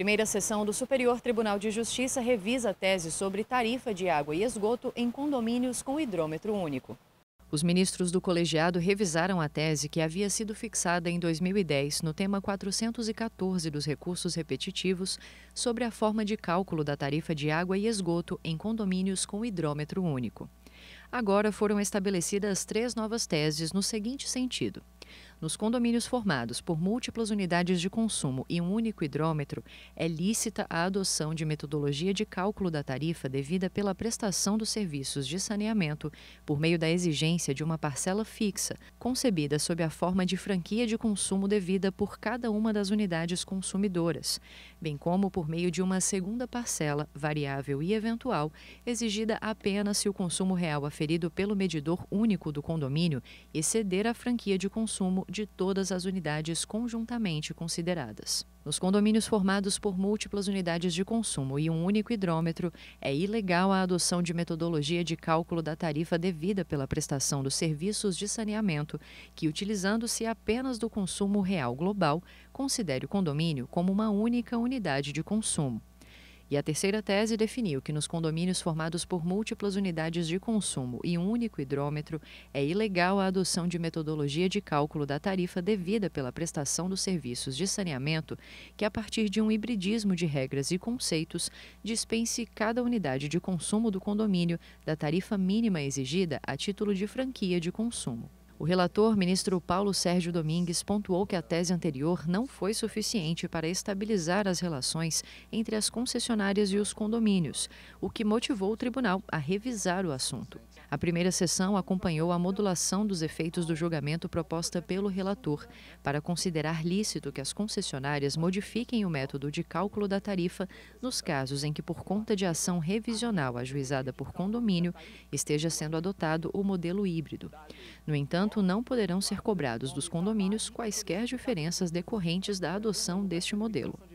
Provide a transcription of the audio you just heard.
Primeira sessão do Superior Tribunal de Justiça revisa a tese sobre tarifa de água e esgoto em condomínios com hidrômetro único. Os ministros do colegiado revisaram a tese que havia sido fixada em 2010 no tema 414 dos recursos repetitivos sobre a forma de cálculo da tarifa de água e esgoto em condomínios com hidrômetro único. Agora foram estabelecidas três novas teses no seguinte sentido. Nos condomínios formados por múltiplas unidades de consumo e um único hidrômetro, é lícita a adoção de metodologia de cálculo da tarifa devida pela prestação dos serviços de saneamento por meio da exigência de uma parcela fixa, concebida sob a forma de franquia de consumo devida por cada uma das unidades consumidoras, bem como por meio de uma segunda parcela, variável e eventual, exigida apenas se o consumo real aferido pelo medidor único do condomínio exceder a franquia de consumo de todas as unidades conjuntamente consideradas. Nos condomínios formados por múltiplas unidades de consumo e um único hidrômetro, é ilegal a adoção de metodologia de cálculo da tarifa devida pela prestação dos serviços de saneamento, que, utilizando-se apenas do consumo real global, considere o condomínio como uma única unidade de consumo. E a terceira tese definiu que nos condomínios formados por múltiplas unidades de consumo e um único hidrômetro, é ilegal a adoção de metodologia de cálculo da tarifa devida pela prestação dos serviços de saneamento, que a partir de um hibridismo de regras e conceitos dispense cada unidade de consumo do condomínio da tarifa mínima exigida a título de franquia de consumo. O relator, ministro Paulo Sérgio Domingues, pontuou que a tese anterior não foi suficiente para estabilizar as relações entre as concessionárias e os condomínios, o que motivou o tribunal a revisar o assunto. A primeira sessão acompanhou a modulação dos efeitos do julgamento proposta pelo relator, para considerar lícito que as concessionárias modifiquem o método de cálculo da tarifa nos casos em que, por conta de ação revisional ajuizada por condomínio, esteja sendo adotado o modelo híbrido. No entanto, entanto, não poderão ser cobrados dos condomínios quaisquer diferenças decorrentes da adoção deste modelo.